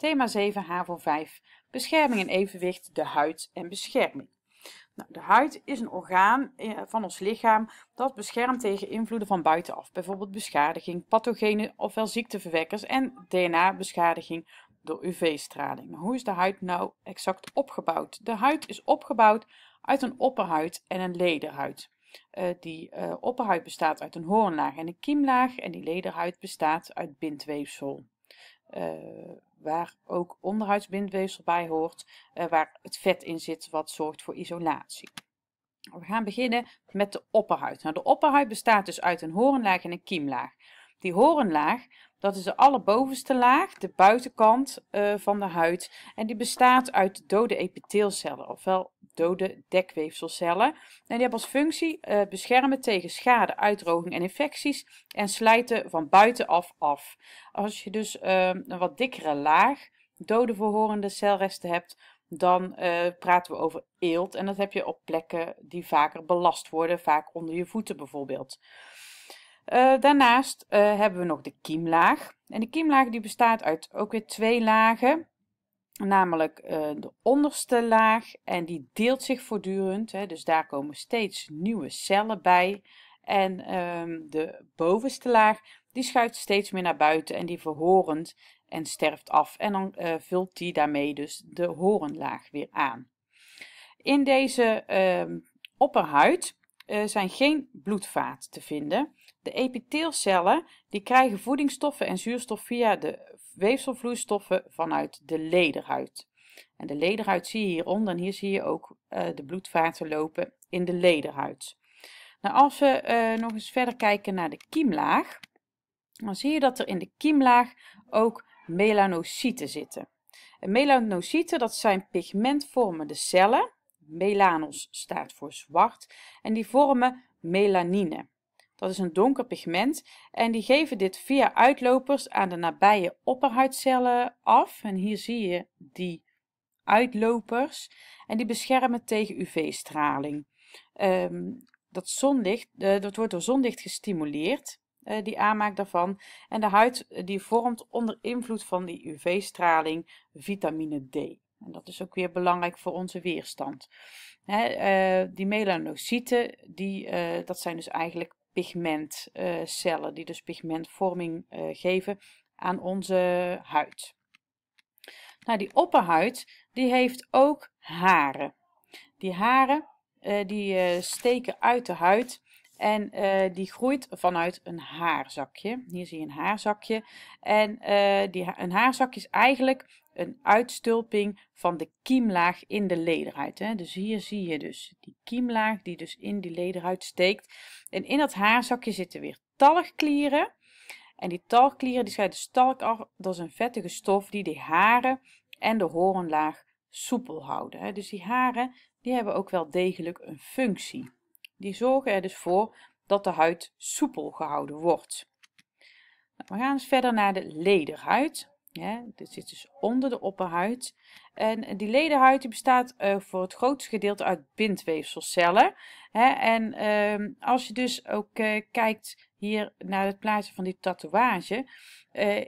Thema 7, HAVO 5. Bescherming en evenwicht, de huid en bescherming. Nou, de huid is een orgaan eh, van ons lichaam dat beschermt tegen invloeden van buitenaf, bijvoorbeeld beschadiging, pathogenen ofwel ziekteverwekkers en DNA-beschadiging door UV-straling. hoe is de huid nou exact opgebouwd? De huid is opgebouwd uit een opperhuid en een lederhuid. Eh, die eh, opperhuid bestaat uit een hoornlaag en een kiemlaag en die lederhuid bestaat uit bindweefsel waar ook onderhuidsbindweefsel bij hoort, eh, waar het vet in zit wat zorgt voor isolatie. We gaan beginnen met de opperhuid. Nou, de opperhuid bestaat dus uit een horenlaag en een kiemlaag. Die horenlaag, dat is de allerbovenste laag, de buitenkant eh, van de huid. En die bestaat uit dode epitheelcellen, ofwel dode dekweefselcellen. En die hebben als functie uh, beschermen tegen schade, uitdroging en infecties en slijten van buitenaf af. Als je dus ehm, een wat dikkere laag dode verhorende celresten hebt, dan eh, praten we over eelt. En dat heb je op plekken die vaker belast worden, vaak onder je voeten bijvoorbeeld. Eh, daarnaast hebben we nog de kiemlaag. En de kiemlaag die bestaat uit ook weer twee lagen namelijk eh, de onderste laag en die deelt zich voortdurend. Hè, dus daar komen steeds nieuwe cellen bij. En ehm, de bovenste laag die schuift steeds meer naar buiten en die verhorend en sterft af. En dan eh, vult die daarmee dus de horenlaag weer aan. In deze ehm, opperhuid eh, zijn geen bloedvaten te vinden. De epiteelcellen die krijgen voedingsstoffen en zuurstof via de weefselvloeistoffen vanuit de lederhuid. En de lederhuid zie je hieronder en hier zie je ook eh, de bloedvaten lopen in de lederhuid. Nou, als we eh, nog eens verder kijken naar de kiemlaag, dan zie je dat er in de kiemlaag ook melanocyten zitten. En melanocyten, dat zijn pigmentvormende cellen. Melanos staat voor zwart. En die vormen melanine dat is een donker pigment, en die geven dit via uitlopers aan de nabije opperhuidcellen af. En hier zie je die uitlopers en die beschermen tegen UV-straling. Ehm, dat, zonlicht, eh, dat wordt door zonlicht gestimuleerd, eh, die aanmaak daarvan. En de huid eh, die vormt onder invloed van die UV-straling vitamine D. En dat is ook weer belangrijk voor onze weerstand. die melanocyten, die, dat zijn dus eigenlijk pigmentcellen, die dus pigmentvorming eh, geven aan onze huid. Nou, die opperhuid, die heeft ook haren. Die haren, eh, die eh, steken uit de huid en die groeit vanuit een haarzakje. Hier zie je een haarzakje. En die een haarzakje is eigenlijk een uitstulping van de kiemlaag in de lederhuid. Hè? Dus hier zie je dus die kiemlaag die dus in die lederhuid steekt. En in dat haarzakje zitten weer talgklieren. En die talgklieren die scheiden dus talk af. Dat is een vettige stof die de haren en de horenlaag soepel houden. Hè? Dus die haren die hebben ook wel degelijk een functie. Die zorgen er dus voor dat de huid soepel gehouden wordt. Nou, we gaan eens verder naar de lederhuid. Ja, dit zit dus onder de opperhuid. En die lederhuid die bestaat eh, voor het grootste gedeelte uit bindweefselcellen. Hè? En ehm, als je dus ook eh, kijkt hier naar het plaatsen van die tatoeage. Eh,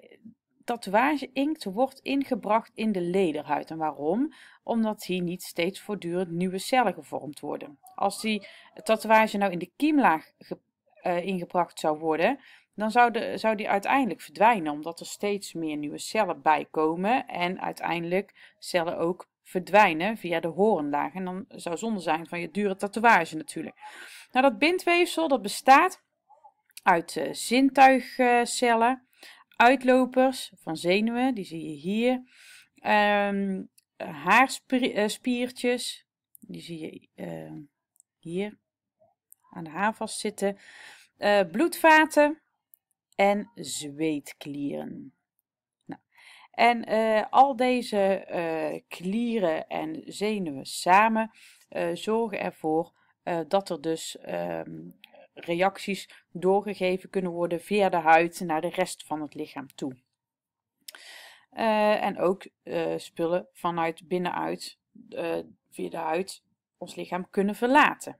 tatoeage inkt wordt ingebracht in de lederhuid. En waarom? Omdat hier niet steeds voortdurend nieuwe cellen gevormd worden. Als die tatoeage nou in de kiemlaag ingebracht zou worden dan zou, zou die uiteindelijk verdwijnen, omdat er steeds meer nieuwe cellen bij komen en uiteindelijk cellen ook verdwijnen via de horenlaag. En dan zou zonde zijn van je dure tatoeage natuurlijk. Nou, dat bindweefsel dat bestaat uit eh, zintuigcellen, uitlopers van zenuwen, die zie je hier, ehm, haarspiertjes, eh, die zie je eh, hier aan de haar vastzitten, bloedvaten, en zweetklieren. Nou, en eh, al deze eh, klieren en zenuwen samen eh, zorgen ervoor dat er dus ehm, reacties doorgegeven kunnen worden via de huid naar de rest van het lichaam toe. en ook spullen vanuit binnenuit via de huid ons lichaam kunnen verlaten.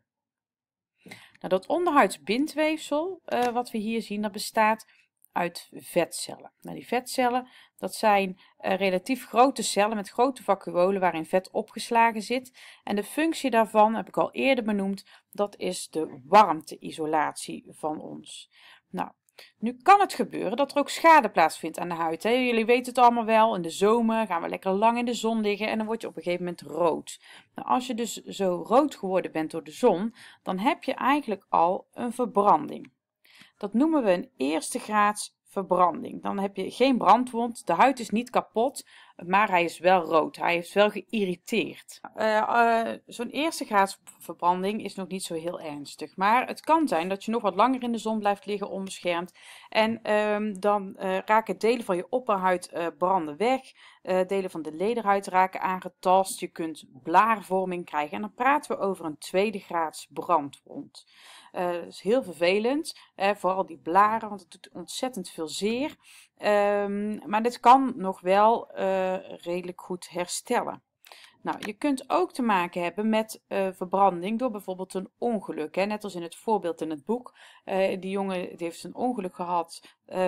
Nou, dat onderhuids bindweefsel eh, wat we hier zien, dat bestaat uit vetcellen. Nou, die vetcellen, dat zijn eh, relatief grote cellen met grote vacuolen waarin vet opgeslagen zit. En de functie daarvan, heb ik al eerder benoemd, dat is de warmteisolatie van ons. Nou, nu kan het gebeuren dat er ook schade plaatsvindt aan de huid. Hè? Jullie weten het allemaal wel, in de zomer gaan we lekker lang in de zon liggen en dan word je op een gegeven moment rood. Nou, als je dus zo rood geworden bent door de zon, dan heb je eigenlijk al een verbranding. Dat noemen we een eerste graads verbranding. Dan heb je geen brandwond, de huid is niet kapot, maar hij is wel rood. Hij heeft wel geïrriteerd. Eh, eh, zo'n eerste verbranding is nog niet zo heel ernstig. Maar het kan zijn dat je nog wat langer in de zon blijft liggen onbeschermd. En ehm, dan eh, raken delen van je opperhuid branden weg. delen van de lederhuid raken aangetast. Je kunt blaarvorming krijgen. En dan praten we over een tweede graads brandwond. dat is heel vervelend. vooral die blaren, want het doet ontzettend veel zeer. Ehm, maar dit kan nog wel eh, redelijk goed herstellen. Nou, je kunt ook te maken hebben met eh, verbranding door bijvoorbeeld een ongeluk. Hè? Net als in het voorbeeld in het boek. Eh, die jongen die heeft een ongeluk gehad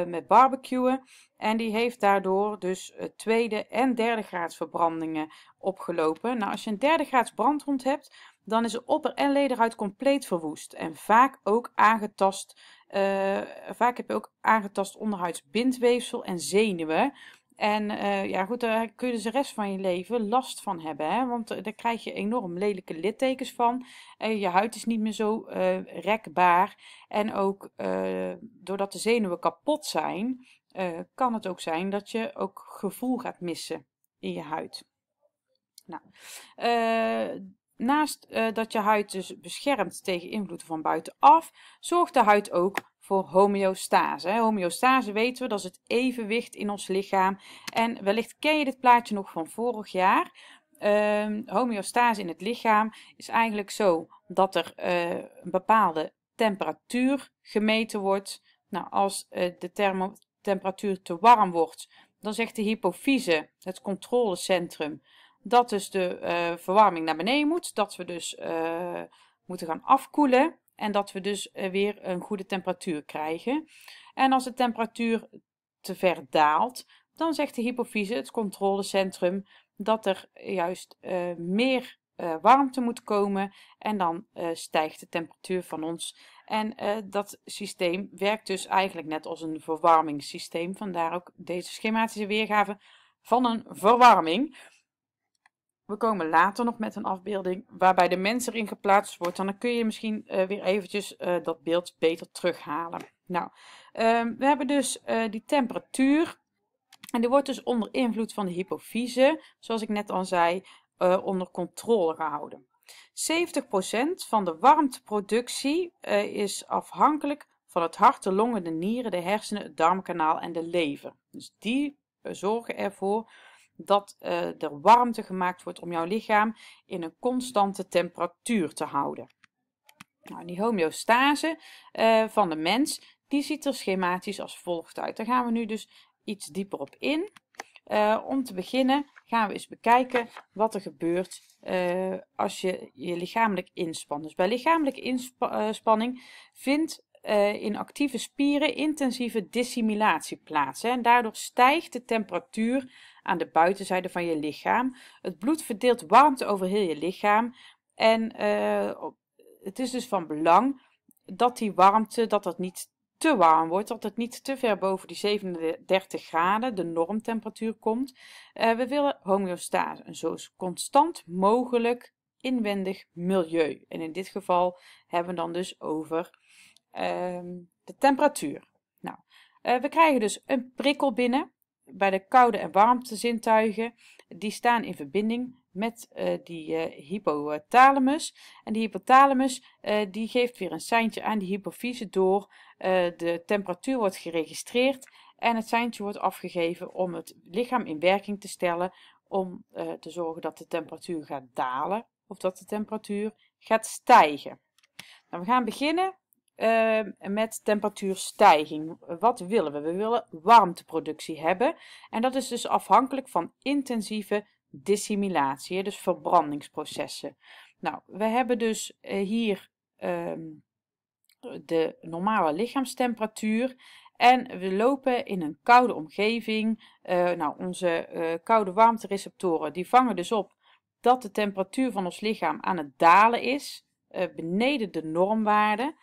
met barbecuen. En die heeft daardoor dus tweede en derde graads verbrandingen opgelopen. Nou, als je een derde graads brandwond hebt, dan is de opper- en lederhuid compleet verwoest. En vaak ook aangetast eh, vaak heb je ook aangetast onderhuidsbindweefsel en zenuwen. En eh, ja, goed, daar kun je dus de rest van je leven last van hebben. Hè? Want eh, daar krijg je enorm lelijke littekens van. En je huid is niet meer zo rekbaar. En ook doordat de zenuwen kapot zijn, kan het ook zijn dat je ook gevoel gaat missen in je huid. Nou, Naast eh, dat je huid dus beschermt tegen invloeden van buitenaf, zorgt de huid ook voor homeostase. Homeostase weten we, dat is het evenwicht in ons lichaam. En wellicht ken je dit plaatje nog van vorig jaar. Ehm, homeostase in het lichaam is eigenlijk zo dat er eh, een bepaalde temperatuur gemeten wordt. Nou, als eh, de temperatuur te warm wordt, dan zegt de hypofyse, het controlecentrum, dat dus de eh, verwarming naar beneden moet, dat we dus eh, moeten gaan afkoelen en dat we dus eh, weer een goede temperatuur krijgen. En als de temperatuur te ver daalt, dan zegt de hypofyse, het controlecentrum, dat er juist meer warmte moet komen en dan stijgt de temperatuur van ons. En dat systeem werkt dus eigenlijk net als een verwarmingssysteem, vandaar ook deze schematische weergave van een verwarming. We komen later nog met een afbeelding waarbij de mens erin geplaatst wordt. dan kun je misschien eh, weer eventjes eh, dat beeld beter terughalen. Nou, ehm, we hebben dus eh, die temperatuur. En die wordt dus onder invloed van de hypofyse, zoals ik net al zei, onder controle gehouden. 70% van de warmteproductie is afhankelijk van het hart, de longen, de nieren, de hersenen, het darmkanaal en de lever. Dus die zorgen ervoor dat eh, er warmte gemaakt wordt om jouw lichaam in een constante temperatuur te houden. Nou, die homeostase eh, van de mens, die ziet er schematisch als volgt uit. Daar gaan we nu dus iets dieper op in. Eh, om te beginnen gaan we eens bekijken wat er gebeurt als je je lichamelijk inspant. Dus bij lichamelijke inspanning vindt eh, in actieve spieren intensieve dissimilatie plaats. Hè, en daardoor stijgt de temperatuur aan de buitenzijde van je lichaam. Het bloed verdeelt warmte over heel je lichaam. En eh, het is dus van belang dat die warmte, dat dat niet te warm wordt, dat het niet te ver boven die 37 graden, de normtemperatuur, komt. Eh, we willen homeostase, een zo constant mogelijk inwendig milieu. En in dit geval hebben we dan dus over Ehm, de temperatuur. Nou, eh, we krijgen dus een prikkel binnen bij de koude en zintuigen. Die staan in verbinding met eh, die eh, hypothalamus. En die hypothalamus die geeft weer een seintje aan die hypofyse door. de temperatuur wordt geregistreerd en het seintje wordt afgegeven om het lichaam in werking te stellen om te zorgen dat de temperatuur gaat dalen of dat de temperatuur gaat stijgen. Nou, we gaan beginnen uh, met temperatuurstijging. Wat willen we? We willen warmteproductie hebben. En dat is dus afhankelijk van intensieve dissimilatie, dus verbrandingsprocessen. Nou, we hebben dus eh, hier ehm, de normale lichaamstemperatuur. En we lopen in een koude omgeving. Eh, nou, onze uh, koude warmtereceptoren die vangen dus op dat de temperatuur van ons lichaam aan het dalen is, beneden de normwaarde.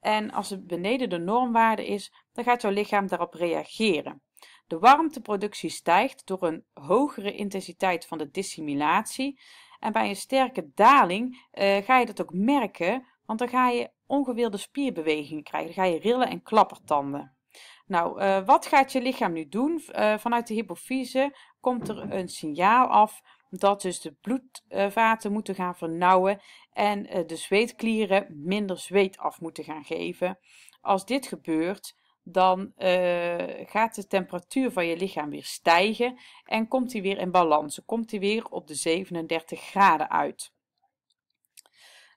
En als het beneden de normwaarde is, dan gaat jouw lichaam daarop reageren. De warmteproductie stijgt door een hogere intensiteit van de dissimilatie. En bij een sterke daling eh, ga je dat ook merken, want dan ga je ongewilde spierbewegingen krijgen. Dan ga je rillen en klappertanden. Nou, eh, wat gaat je lichaam nu doen? Eh, vanuit de hypofyse komt er een signaal af dat dus de bloedvaten moeten gaan vernauwen en eh, de zweetklieren minder zweet af moeten gaan geven. Als dit gebeurt, dan eh, gaat de temperatuur van je lichaam weer stijgen en komt hij weer in balans. Komt hij weer op de 37 graden uit.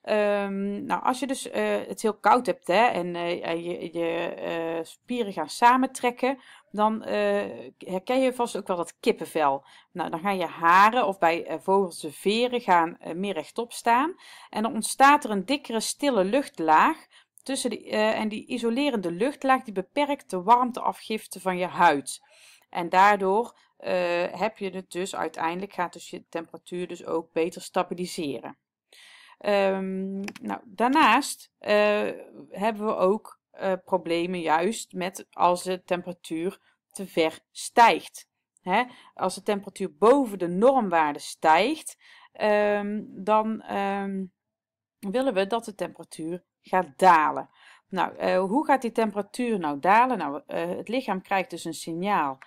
Um, nou, als je dus eh, het heel koud hebt hè, en eh, je, je eh, spieren gaan samentrekken, dan herken je vast ook wel dat kippenvel. Nou, dan gaan je haren of bij vogels de veren gaan meer rechtop staan. En dan ontstaat er een dikkere, stille luchtlaag. Tussen die, en die isolerende luchtlaag die beperkt de warmteafgifte van je huid. En daardoor heb je het dus uiteindelijk, gaat dus je temperatuur dus ook beter stabiliseren. Ehm, nou, daarnaast eh, hebben we ook eh, problemen juist met als de temperatuur te ver stijgt. Hè? Als de temperatuur boven de normwaarde stijgt, ehm, dan ehm, willen we dat de temperatuur gaat dalen. Nou, eh, hoe gaat die temperatuur nou dalen? Nou, het lichaam krijgt dus een signaal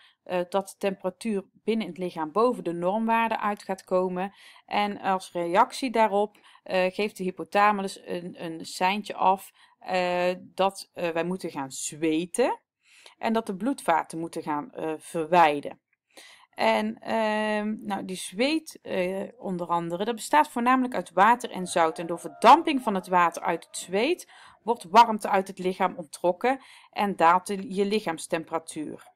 dat de temperatuur binnen het lichaam boven de normwaarde uit gaat komen. En als reactie daarop eh, geeft de hypothalamus een, een seintje af eh, dat eh, wij moeten gaan zweten en dat de bloedvaten moeten gaan verwijden. En ehm, nou, die zweet onder andere, dat bestaat voornamelijk uit water en zout. En door verdamping van het water uit het zweet wordt warmte uit het lichaam ontrokken en daalt je lichaamstemperatuur.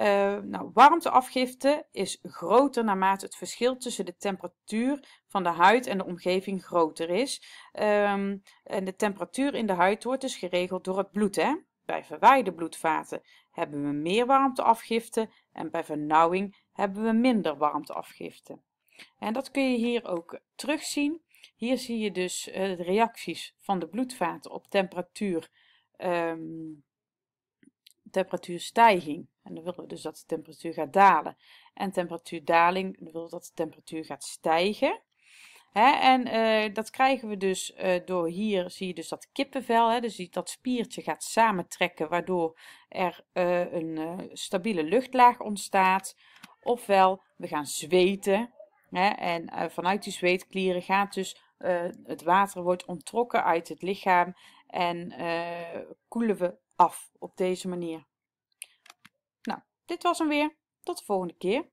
Uh, nou, warmteafgifte is groter naarmate het verschil tussen de temperatuur van de huid en de omgeving groter is. Ehm, en de temperatuur in de huid wordt dus geregeld door het bloed. Hè? Bij verwijde bloedvaten hebben we meer warmteafgifte en bij vernauwing hebben we minder warmteafgifte. En dat kun je hier ook terugzien. Hier zie je dus eh, de reacties van de bloedvaten op temperatuur, ehm, temperatuurstijging en dan willen we dus dat de temperatuur gaat dalen. En temperatuurdaling dan willen we dat de temperatuur gaat stijgen. en eh, dat krijgen we dus eh, door hier zie je dus dat kippenvel. dus dat spiertje gaat samentrekken waardoor er eh, een stabiele luchtlaag ontstaat. Ofwel we gaan zweten. en vanuit die zweetklieren gaat dus het water wordt onttrokken uit het lichaam. En koelen we af op deze manier. Dit was hem weer. Tot de volgende keer.